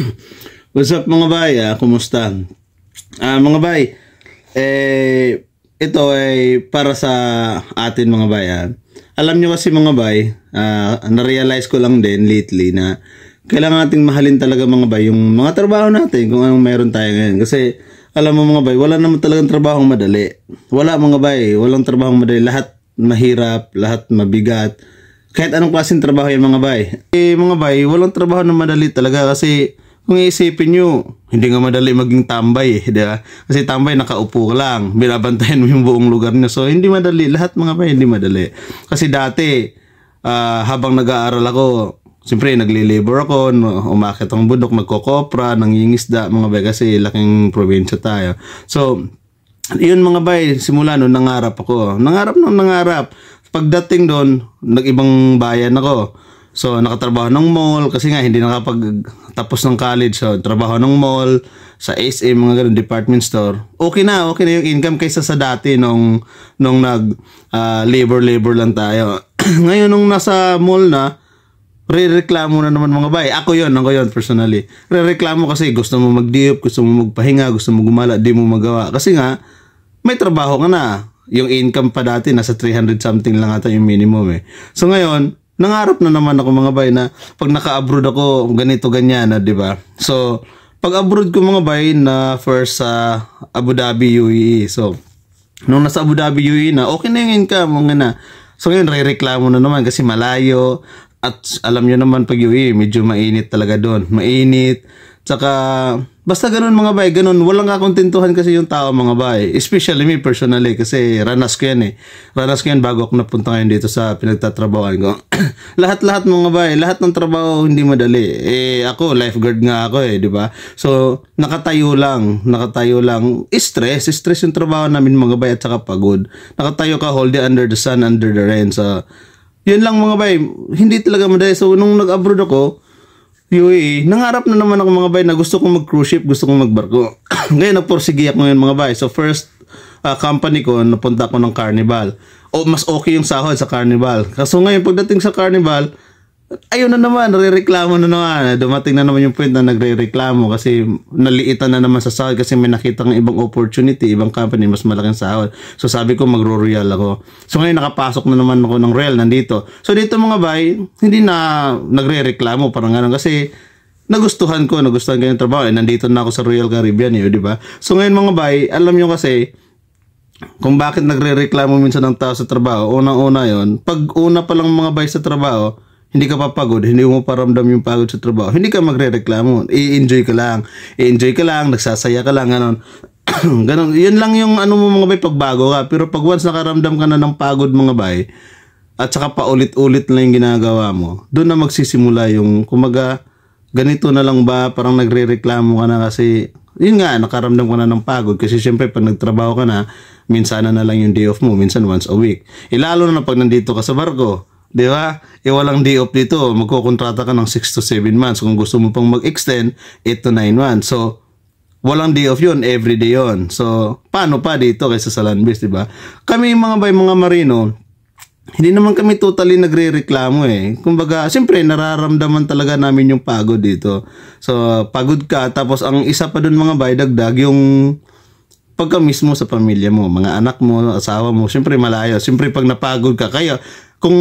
What's up mga bay? Ah, kumusta? Ah, mga bay, eh, ito ay para sa atin mga bay. Ah. Alam nyo kasi mga bay, ah, narealize ko lang din lately na kailangan nating mahalin talaga mga bay yung mga trabaho natin kung anong meron tayo ngayon. Kasi alam mo mga bay, wala naman talagang trabahong madali. Wala mga bay, walang trabahong madali. Lahat mahirap, lahat mabigat. Kahit anong klaseng trabaho yan mga bay. Eh mga bay, walang trabaho na madali talaga kasi kung iisipin nyo, hindi nga madali maging tambay eh, di ba? Kasi tambay nakaupo lang, binabantayan mo yung buong lugar niya. So, hindi madali. Lahat mga pa, hindi madali. Kasi dati, uh, habang nag-aaral ako, siyempre nagli-labor ako, no, umakit ang budok, magkokopra, nangingisda, mga bay, kasi laking probinsya tayo. So, yun mga bay, eh, simula noon nangarap ako. Nangarap noon nangarap. Pagdating doon, nag-ibang bayan ako So, nakatrabaho ng mall kasi nga hindi nakapagtapos ng college. So, trabaho ng mall, sa SM, mga ganun, department store. Okay na, okay na yung income kaysa sa dati nung, nung nag uh, labor-labor lang tayo. Ngayon, nung nasa mall na, re-reklamo na naman mga bay. Ako yon ako yon personally. Re-reklamo kasi gusto mo mag gusto mo magpahinga, gusto mo gumala, di mo magawa. Kasi nga, may trabaho ka na. Yung income pa dati, nasa 300 something lang ata yung minimum eh. So ngayon, nangarap na naman ako mga bay na pag naka-abroad ako, ganito, ganyan na, ah, di ba? So, pag abroad ko mga bay na first sa uh, Abu Dhabi, UAE. So, nung nasa Abu Dhabi, UAE na, okay na yung income, mga na. So, ngayon, rereklamo na naman kasi malayo. At alam niyo naman pag UAE, medyo mainit talaga doon. Mainit. Tsaka, Basta ganun mga bay, ganun. Walang kakontentuhan kasi yung tao mga bay. Especially me personally kasi ranas ko yan eh. Ranas ko yan bago ako napunta ngayon dito sa pinagtatrabahoan ko. Lahat-lahat mga bay, lahat ng trabaho hindi madali. Eh ako, lifeguard nga ako eh, di ba? So, nakatayo lang, nakatayo lang. I stress, I stress yung trabaho namin mga bay at saka pagod. Nakatayo ka hold day under the sun, under the rain. So, yun lang mga bay, hindi talaga madali. So, nung nag-abroad ako, UAE, nangarap na naman ako mga bay na gusto kong mag-cruise ship, gusto kong magbarko. ngayon, nagporsige ako ngayon mga bay. So first uh, company ko, napunta ko ng Carnival. O mas okay yung sahod sa Carnival. Kaso ngayon, pagdating sa Carnival, ayun na naman, nare-reklamo na naman. Dumating na naman yung point na nagre-reklamo kasi naliitan na naman sa sahod kasi may nakita ng ibang opportunity, ibang company, mas malaking sahod. So sabi ko, magro-real ako. So ngayon nakapasok na naman ako ng real nandito. So dito mga bay, hindi na nagre-reklamo, parang ganun. Kasi nagustuhan ko, nagustuhan ko yung trabaho. Eh, nandito na ako sa Royal Caribbean, eh, di ba? So ngayon mga bay, alam nyo kasi, kung bakit nagre-reklamo minsan ng tao sa trabaho, unang-una yon pag una pa lang mga bay sa trabaho, hindi ka papagod, hindi mo paramdam yung pagod sa trabaho. Hindi ka magre-reklamo. I-enjoy ka lang. I-enjoy ka lang, nagsasaya ka lang, ganun. ganun. Yun lang yung ano mo mga bay, pagbago ka. Pero pag once nakaramdam ka na ng pagod mga bay, at saka paulit-ulit na yung ginagawa mo, doon na magsisimula yung, kumaga, ganito na lang ba, parang nagre-reklamo ka na kasi, yun nga, nakaramdam ka na ng pagod kasi syempre pag nagtrabaho ka na, minsan na lang yung day off mo, minsan once a week. Ilalo eh, e, na pag nandito ka sa barko, Di ba? E walang day off dito. Magkukontrata ka ng 6 to 7 months. Kung gusto mo pang mag-extend, 8 to 9 months. So, walang day off yun. Every day yun. So, paano pa dito kaysa sa land base, di ba? Kami mga bay mga marino, hindi naman kami totally nagre-reklamo eh. Kumbaga, siyempre, nararamdaman talaga namin yung pagod dito. So, pagod ka. Tapos, ang isa pa dun mga bay, dagdag yung pagka mismo sa pamilya mo, mga anak mo, asawa mo, siyempre malayo. Siyempre, pag napagod ka, kaya kung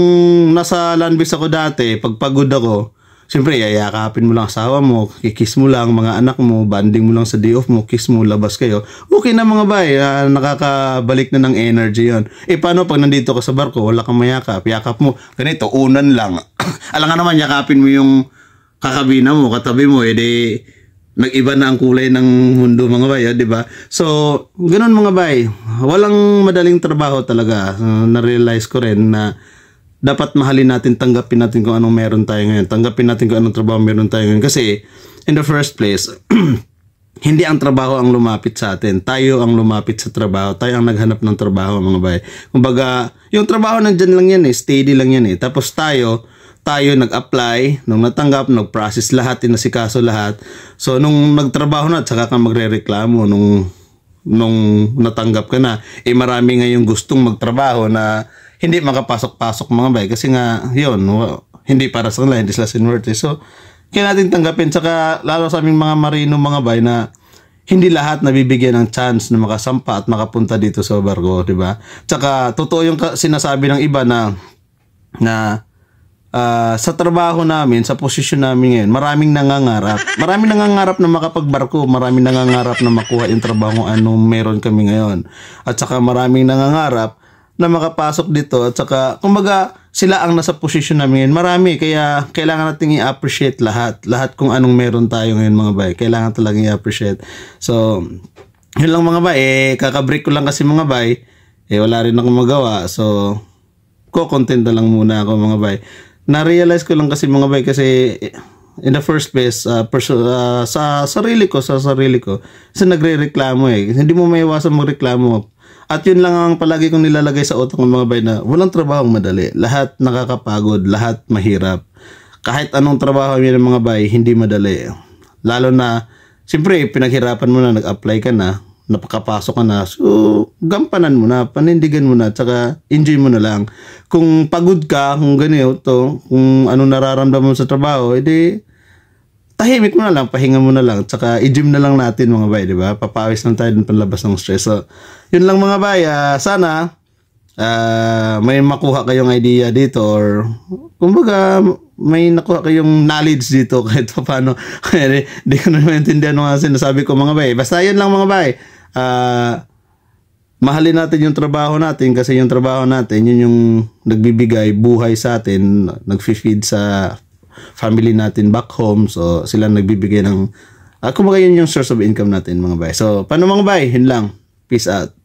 nasa land base ako dati, pag pagod ako, Siyempre, yayakapin mo lang asawa mo, kikiss mo lang mga anak mo, banding mo lang sa day off mo, kiss mo, labas kayo. Okay na mga bay, uh, nakakabalik na ng energy yon. E eh, paano pag nandito ka sa barko, wala kang mayakap, yakap mo, ganito, unan lang. Alam nga naman, yakapin mo yung kakabina mo, katabi mo, edi eh, nag-iba na ang kulay ng mundo mga bay, ah, di ba? So, ganun mga bay, walang madaling trabaho talaga. Uh, na-realize ko rin na dapat mahalin natin, tanggapin natin kung anong meron tayo ngayon. Tanggapin natin kung anong trabaho meron tayo ngayon. Kasi, in the first place, hindi ang trabaho ang lumapit sa atin. Tayo ang lumapit sa trabaho. Tayo ang naghanap ng trabaho, mga bay. Kumbaga, yung trabaho nandyan lang yan eh. Steady lang yan eh. Tapos tayo, tayo nag-apply, nung natanggap, nag-process lahat, inasikaso lahat. So, nung nagtrabaho na, saka ka magre-reklamo, nung, nung natanggap ka na, eh marami ngayong gustong magtrabaho na hindi makapasok-pasok mga bay kasi nga yun hindi para sa kanila hindi sila sinwerte eh. so kaya natin tanggapin saka lalo sa aming mga marino mga bay na hindi lahat nabibigyan ng chance na makasampa at makapunta dito sa barko, di ba? Tsaka totoo yung sinasabi ng iba na na uh, sa trabaho namin, sa posisyon namin ngayon, maraming nangangarap. Maraming nangangarap na makapagbarko, maraming nangangarap na makuha yung trabaho anong meron kami ngayon. At saka maraming nangangarap na makapasok dito at saka kumbaga sila ang nasa position namin ngayon. Marami kaya kailangan nating i-appreciate lahat. Lahat kung anong meron tayo ngayon mga bay. Kailangan talaga i-appreciate. So, yun lang mga bay. Eh, kakabreak ko lang kasi mga bay. Eh, wala rin akong magawa. So, ko-content na lang muna ako mga bay. Na-realize ko lang kasi mga bay kasi in the first place uh, uh, sa sarili ko sa sarili ko kasi nagrereklamo eh hindi mo maiwasan magreklamo at yun lang ang palagi kong nilalagay sa utak ng mga bay na walang trabaho madali. Lahat nakakapagod, lahat mahirap. Kahit anong trabaho yun ng mga bay, hindi madali. Lalo na, siyempre, pinaghirapan mo na, nag-apply ka na, napakapasok ka na, so gampanan mo na, panindigan mo na, tsaka enjoy mo na lang. Kung pagod ka, kung ganito, kung ano nararamdaman mo sa trabaho, edi tahimik mo na lang, pahinga mo na lang, tsaka i-gym na lang natin mga bay, di ba? Papawis lang tayo ng panlabas ng stress. So, yun lang mga bay, uh, sana uh, may makuha kayong idea dito or kumbaga may nakuha kayong knowledge dito kahit pa paano. Hindi ko na maintindihan mga sinasabi ko mga bay. Basta yun lang mga bay. Uh, mahalin natin yung trabaho natin kasi yung trabaho natin, yun yung nagbibigay buhay sa atin, nag-feed sa family natin back home. So, sila nagbibigay ng, uh, kumbaga yung source of income natin mga bay. So, paano mga bay? Yun lang. Peace out.